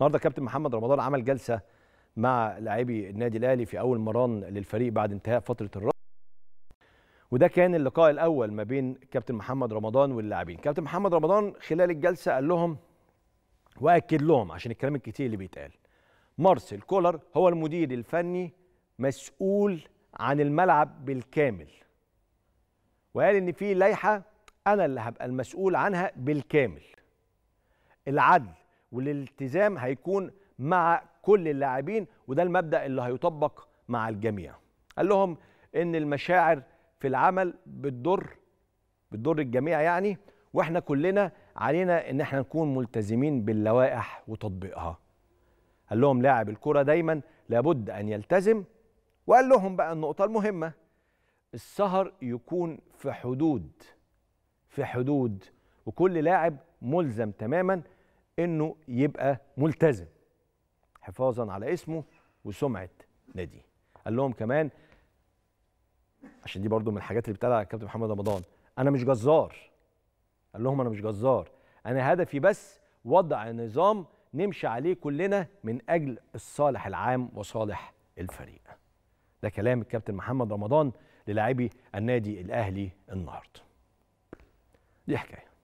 النهارده كابتن محمد رمضان عمل جلسه مع لاعبي النادي الاهلي في اول مران للفريق بعد انتهاء فتره الرهق وده كان اللقاء الاول ما بين كابتن محمد رمضان واللاعبين كابتن محمد رمضان خلال الجلسه قال لهم واكد لهم عشان الكلام الكتير اللي بيتقال مارسيل كولر هو المدير الفني مسؤول عن الملعب بالكامل وقال ان في لائحه انا اللي هبقى المسؤول عنها بالكامل العدل والالتزام هيكون مع كل اللاعبين وده المبدا اللي هيطبق مع الجميع قال لهم ان المشاعر في العمل بتضر بتضر الجميع يعني واحنا كلنا علينا ان احنا نكون ملتزمين باللوائح وتطبيقها قال لهم لاعب الكره دايما لابد ان يلتزم وقال لهم بقى النقطه المهمه السهر يكون في حدود في حدود وكل لاعب ملزم تماما انه يبقى ملتزم حفاظا على اسمه وسمعه ناديه قال لهم كمان عشان دي برضو من الحاجات اللي بتقال على الكابتن محمد رمضان انا مش جزار قال لهم انا مش جزار انا هدفي بس وضع نظام نمشي عليه كلنا من اجل الصالح العام وصالح الفريق ده كلام الكابتن محمد رمضان للاعبي النادي الاهلي النهارده دي حكايه